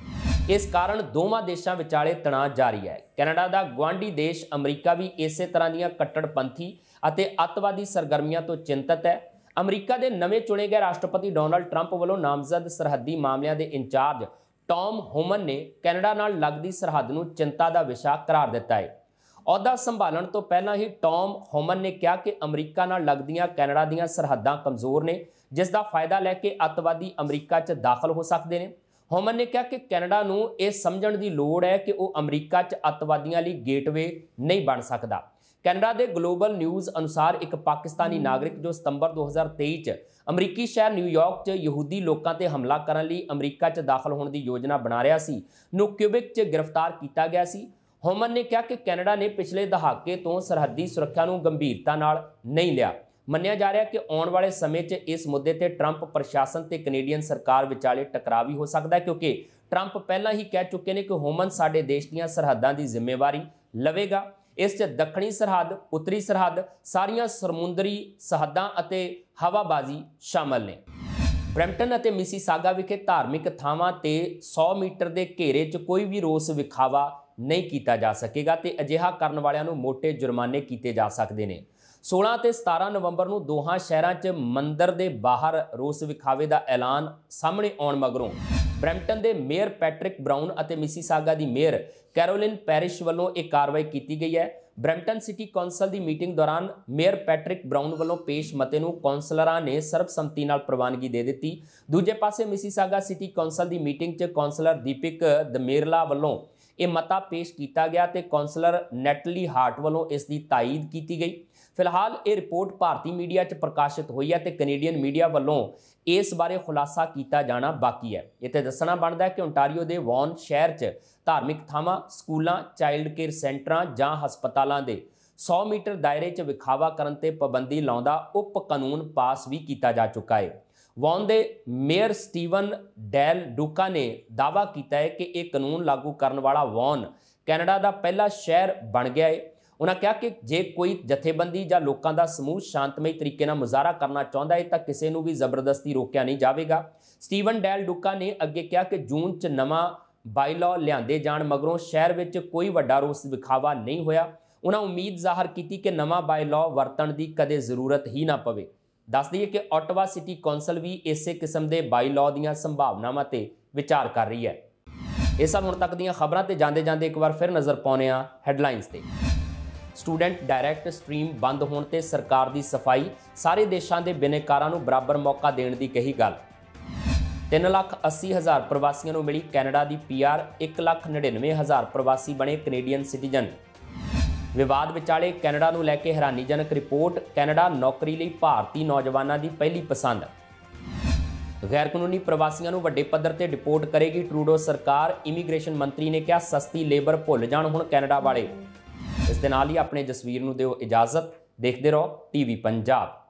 ਇਸ ਕਾਰਨ ਦੋਵਾਂ ਦੇਸ਼ਾਂ ਵਿਚਾਲੇ ਤਣਾਅ ਜਾਰੀ ਹੈ ਕੈਨੇਡਾ ਦਾ ਗਵਾਂਡੀ ਦੇਸ਼ ਅਮਰੀਕਾ ਵੀ ਇਸੇ ਤਰ੍ਹਾਂ ਦੀਆਂ ਕੱਟੜਪੰਥੀ ਅਤੇ ਅੱਤਵਾਦੀ ਸਰਗਰਮੀਆਂ ਤੋਂ ਚਿੰਤਤ ਹੈ ਅਮਰੀਕਾ ਦੇ ਨਵੇਂ ਚੁਣੇ ਗਏ ਰਾਸ਼ਟਰਪਤੀ ਡੋਨਲਡ ਟਰੰਪ ਵੱਲੋਂ ਨਾਮਜ਼ਦ ਸਰਹੱਦੀ ਮਾਮਲਿਆਂ ਦੇ ਇੰਚਾਰਜ ਟੌਮ ਹੋਮਨ ਨੇ ਕੈਨੇਡਾ ਨਾਲ ਲੱਗਦੀ ਸਰਹੱਦ ਨੂੰ ਚਿੰਤਾ ਦਾ ਵਿਸ਼ਾ ਕਰਾਰ ਦਿੱਤਾ ਹੈ ਅਹੁਦਾ ਸੰਭਾਲਣ ਤੋਂ ਪਹਿਲਾਂ ਹੀ ਟੌਮ ਹੋਮਨ ਨੇ ਕਿਹਾ ਕਿ ਅਮਰੀਕਾ ਨਾਲ ਲੱਗਦੀਆਂ ਕੈਨੇਡਾ ਦੀਆਂ ਸਰਹੱਦਾਂ ਕਮਜ਼ੋਰ ਨੇ ਜਿਸ ਦਾ ਫਾਇਦਾ ਲੈ ਕੇ ਅਤਵਾਦੀ ਅਮਰੀਕਾ 'ਚ ਦਾਖਲ ਹੋ ਸਕਦੇ ਨੇ ਹੋਮਨ ਨੇ ਕਿਹਾ ਕਿ ਕੈਨੇਡਾ ਨੂੰ ਇਹ ਸਮਝਣ ਦੀ ਲੋੜ ਹੈ ਕਿ ਉਹ ਅਮਰੀਕਾ 'ਚ ਅਤਵਾਦੀਆਂ ਲਈ ਗੇਟਵੇ ਨਹੀਂ ਬਣ ਸਕਦਾ ਕੈਨੇਡਾ ਦੇ ਗਲੋਬਲ ਨਿਊਜ਼ ਅਨੁਸਾਰ ਇੱਕ ਪਾਕਿਸਤਾਨੀ ਨਾਗਰਿਕ ਜੋ ਸਤੰਬਰ 2023 ਚ ਅਮਰੀਕੀ ਸ਼ਹਿਰ ਨਿਊਯਾਰਕ ਚ ਯਹੂਦੀ ਲੋਕਾਂ ਤੇ ਹਮਲਾ ਕਰਨ ਲਈ ਅਮਰੀਕਾ ਚ ਦਾਖਲ ਹੋਣ ਦੀ ਯੋਜਨਾ ਬਣਾ ਰਿਹਾ ਸੀ ਨੂੰ ਕਿਊਬਿਕ ਚ ਗ੍ਰਿਫਤਾਰ ਕੀਤਾ ਗਿਆ ਸੀ ਹੋਮਨ ਨੇ ਕਿਹਾ ਕਿ ਕੈਨੇਡਾ ਨੇ ਪਿਛਲੇ ਦਹਾਕੇ ਤੋਂ ਸਰਹੱਦੀ ਸੁਰੱਖਿਆ ਨੂੰ ਗੰਭੀਰਤਾ ਨਾਲ ਨਹੀਂ ਲਿਆ ਮੰਨਿਆ ਜਾ ਰਿਹਾ ਕਿ ਆਉਣ ਵਾਲੇ ਸਮੇਂ 'ਚ ਇਸ ਮੁੱਦੇ ਤੇ ਟਰੰਪ ਪ੍ਰਸ਼ਾਸਨ ਤੇ ਕੈਨੇਡੀਅਨ ਸਰਕਾਰ ਵਿਚਾਲੇ ਟਕਰਾਅ ਵੀ ਹੋ ਸਕਦਾ ਹੈ ਕਿਉਂਕਿ ਟਰੰਪ ਪਹਿਲਾਂ ਹੀ ਕਹਿ ਚੁੱਕੇ ਨੇ ਕਿ ਹੋਮਨ ਸਾਡੇ ਦੇਸ਼ ਦੀਆਂ ਸਰਹੱਦਾਂ ਦੀ ਜ਼ਿੰਮੇਵਾਰੀ ਲਵੇਗਾ ਇਸ 'ਚ ਦੱਖਣੀ ਸਰਹੱਦ ਉੱਤਰੀ ਸਰਹੱਦ ਸਾਰੀਆਂ ਸਮੁੰਦਰੀ ਸਰਹੱਦਾਂ ਅਤੇ ਹਵਾਬਾਜ਼ੀ ਸ਼ਾਮਲ ਨੇ ਬ੍ਰੈਂਟਨ ਅਤੇ ਸਾਗਾ ਵਿਖੇ ਧਾਰਮਿਕ ਥਾਵਾਂ ਤੇ 100 ਮੀਟਰ ਦੇ ਘੇਰੇ 'ਚ ਕੋਈ ਵੀ ਰੋਸ ਵਿਖਾਵਾ ਨਹੀਂ ਕੀਤਾ ਜਾ ਸਕੇਗਾ ਤੇ ਅਜਿਹਾ ਕਰਨ ਵਾਲਿਆਂ ਨੂੰ ਮੋٹے ਜੁਰਮਾਨੇ ਕੀਤੇ ਜਾ ਸਕਦੇ ਨੇ 16 ਤੇ 17 ਨਵੰਬਰ ਨੂੰ ਦੋਹਾਂ ਸ਼ਹਿਰਾਂ 'ਚ ਮੰਦਰ ਦੇ ਬਾਹਰ ਰੋਸ ਵਿਖਾਵੇ ਦਾ ਐਲਾਨ ਸਾਹਮਣੇ ਆਉਣ ਮਗਰੋਂ ਬ੍ਰੈਂਟਨ ਦੇ ਮੇਅਰ ਪੈਟ੍ਰਿਕ ਬ੍ਰਾਊਨ ਅਤੇ ਮਿਸੀਸਾਗਾ ਦੀ ਮੇਅਰ ਕੈਰੋਲਿਨ ਪੈਰਿਸ਼ ਵੱਲੋਂ ਇਹ ਕਾਰਵਾਈ ਕੀਤੀ ਗਈ ਹੈ ਬ੍ਰੈਂਟਨ ਸਿਟੀ ਕੌਂਸਲ ਦੀ ਮੀਟਿੰਗ ਦੌਰਾਨ ਮੇਅਰ ਪੈਟ੍ਰਿਕ ਬ੍ਰਾਊਨ ਵੱਲੋਂ ਪੇਸ਼ ਮਤੇ ਨੂੰ ਕੌਂਸਲਰਾਂ ਨੇ ਸਰਬਸੰਮਤੀ ਨਾਲ ਪ੍ਰਵਾਨਗੀ ਦੇ ਦਿੱਤੀ ਦੂਜੇ ਪਾਸੇ ਮਿਸੀਸਾਗਾ ਸਿਟੀ ਕੌਂਸਲ ਦੀ ਮੀਟਿੰਗ 'ਚ ਕੌਂਸਲਰ ਦੀਪਿਕ ਦਮੇਰਲਾ ਵੱਲੋਂ ਇਹ ਮਤਾ ਪੇਸ਼ ਕੀਤਾ ਗਿਆ ਤੇ ਕੌਂਸਲਰ ਨੈਟਲੀ ਹਾਰਟ ਵੱਲੋਂ ਇਸ ਦੀ ਤਾਇਦ ਕੀਤੀ ਗਈ ਫਿਲਹਾਲ ਇਹ ਰਿਪੋਰਟ ਭਾਰਤੀ ਮੀਡੀਆ 'ਚ ਪ੍ਰਕਾਸ਼ਿਤ ਹੋਈ ਹੈ ਤੇ ਕੈਨੇਡੀਅਨ ਮੀਡੀਆ ਵੱਲੋਂ ਇਸ ਬਾਰੇ ਖੁਲਾਸਾ ਕੀਤਾ ਜਾਣਾ ਬਾਕੀ ਹੈ ਇੱਥੇ ਦੱਸਣਾ ਬਣਦਾ ਹੈ ਕਿ ਓਨਟਾਰੀਓ ਦੇ ਵੌਨ ਸ਼ਹਿਰ 'ਚ ਧਾਰਮਿਕ ਥਾਵਾਂ ਸਕੂਲਾਂ ਚਾਈਲਡ ਕੇਅਰ ਸੈਂਟਰਾਂ ਜਾਂ ਹਸਪਤਾਲਾਂ ਦੇ 100 ਮੀਟਰ ਦਾਇਰੇ 'ਚ ਵਿਖਾਵਾ ਕਰਨ ਤੇ ਪਾਬੰਦੀ ਲਾਉਂਦਾ ਉਪ ਕਾਨੂੰਨ ਪਾਸ ਵੀ ਕੀਤਾ ਜਾ ਚੁੱਕਾ ਹੈ ਵੌਨ ਦੇ ਮੇਅਰ ਸਟੀਵਨ ਡੈਲ ਡੂਕਾ ਨੇ ਦਾਵਾ ਕੀਤਾ ਹੈ ਕਿ ਇਹ ਕਾਨੂੰਨ ਲਾਗੂ ਕਰਨ ਵਾਲਾ ਵੌਨ ਕੈਨੇਡਾ ਦਾ ਪਹਿਲਾ ਸ਼ਹਿਰ ਬਣ ਗਿਆ ਹੈ ਉਹਨਾਂ ਕਿਹਾ ਕਿ ਜੇ ਕੋਈ ਜਥੇਬੰਦੀ ਜਾਂ ਲੋਕਾਂ ਦਾ ਸਮੂਹ ਸ਼ਾਂਤਮਈ ਤਰੀਕੇ ਨਾਲ ਮੁਜ਼ਾਹਰਾ ਕਰਨਾ ਚਾਹੁੰਦਾ ਹੈ ਤਾਂ ਕਿਸੇ ਨੂੰ ਵੀ ਜ਼ਬਰਦਸਤੀ ਰੋਕਿਆ ਨਹੀਂ ਜਾਵੇਗਾ ਸਟੀਵਨ ਡੈਲ ਡੁੱਕਾ ਨੇ ਅੱਗੇ ਕਿਹਾ ਕਿ ਜੂਨ 'ਚ ਨਵਾਂ ਬਾਈਲਾਅ ਲਿਆਂਦੇ ਜਾਣ ਮਗਰੋਂ ਸ਼ਹਿਰ ਵਿੱਚ ਕੋਈ ਵੱਡਾ ਰੋਸ ਵਿਖਾਵਾ ਨਹੀਂ ਹੋਇਆ ਉਹਨਾਂ ਉਮੀਦ ਜ਼ਾਹਰ ਕੀਤੀ ਕਿ ਨਵਾਂ ਬਾਈਲਾਅ ਵਰਤਣ ਦੀ ਕਦੇ ਜ਼ਰੂਰਤ ਹੀ ਨਾ ਪਵੇ ਦੱਸ ਦਈਏ ਕਿ ਆਟਵਾ ਸਿਟੀ ਕੌਂਸਲ ਵੀ ਇਸੇ ਕਿਸਮ ਦੇ ਬਾਈਲਾਅ ਦੀਆਂ ਸੰਭਾਵਨਾਵਾਂ ਤੇ ਵਿਚਾਰ ਕਰ ਰਹੀ ਹੈ ਇਹ ਸਭ ਹੁਣ ਤੱਕ ਦੀਆਂ ਖਬਰਾਂ ਤੇ ਜਾਂਦੇ ਜਾਂਦੇ ਇੱਕ ਵਾਰ ਫਿਰ ਨਜ਼ਰ ਪਾਉਨੇ ਆ ਹੈਡਲਾਈਨਸ ਤੇ ਸਟੂਡੈਂਟ ਡਾਇਰੈਕਟ ਸਟ੍ਰੀਮ ਬੰਦ ਹੋਣ ਤੇ ਸਰਕਾਰ ਦੀ ਸਫਾਈ ਸਾਰੇ ਦੇਸ਼ਾਂ ਦੇ ਬਿਨੇਕਾਰਾਂ ਨੂੰ ਬਰਾਬਰ ਮੌਕਾ ਦੇਣ ਦੀ ਕਹੀ ਗੱਲ 3,80,000 ਪ੍ਰਵਾਸੀਆਂ ਨੂੰ ਮਿਲੀ ਕੈਨੇਡਾ ਦੀ ਪੀਆਰ 1,99,000 ਪ੍ਰਵਾਸੀ ਬਣੇ ਕੈਨੇਡੀਅਨ ਸਿਟੀਜ਼ਨ ਵਿਵਾਦ ਵਿਚਾਲੇ ਕੈਨੇਡਾ ਨੂੰ ਲੈ ਕੇ ਹੈਰਾਨੀਜਨਕ ਰਿਪੋਰਟ ਕੈਨੇਡਾ ਨੌਕਰੀ ਲਈ ਭਾਰਤੀ ਨੌਜਵਾਨਾਂ ਦੀ ਪਹਿਲੀ ਪਸੰਦ ਗੈਰਕਾਨੂੰਨੀ ਪ੍ਰਵਾਸੀਆਂ ਨੂੰ ਵੱਡੇ ਪੱਧਰ ਤੇ ਡਿਪੋਰਟ ਕਰੇਗੀ ਟਰੂਡੋ ਸਰਕਾਰ ਇਮੀਗ੍ਰੇਸ਼ਨ ਮੰਤਰੀ ਨੇ ਕਿਹਾ ਸਸਤੀ ਲੇਬਰ ਭੁੱਲ ਜਾਣ ਹੁਣ ਕੈਨੇਡਾ ਵਾਲੇ ਇਸ ਦੇ ਨਾਲ ਹੀ ਆਪਣੇ ਜਸਵੀਰ ਨੂੰ ਦਿਓ ਇਜਾਜ਼ਤ ਦੇਖਦੇ ਰਹੋ ਟੀਵੀ ਪੰਜਾਬ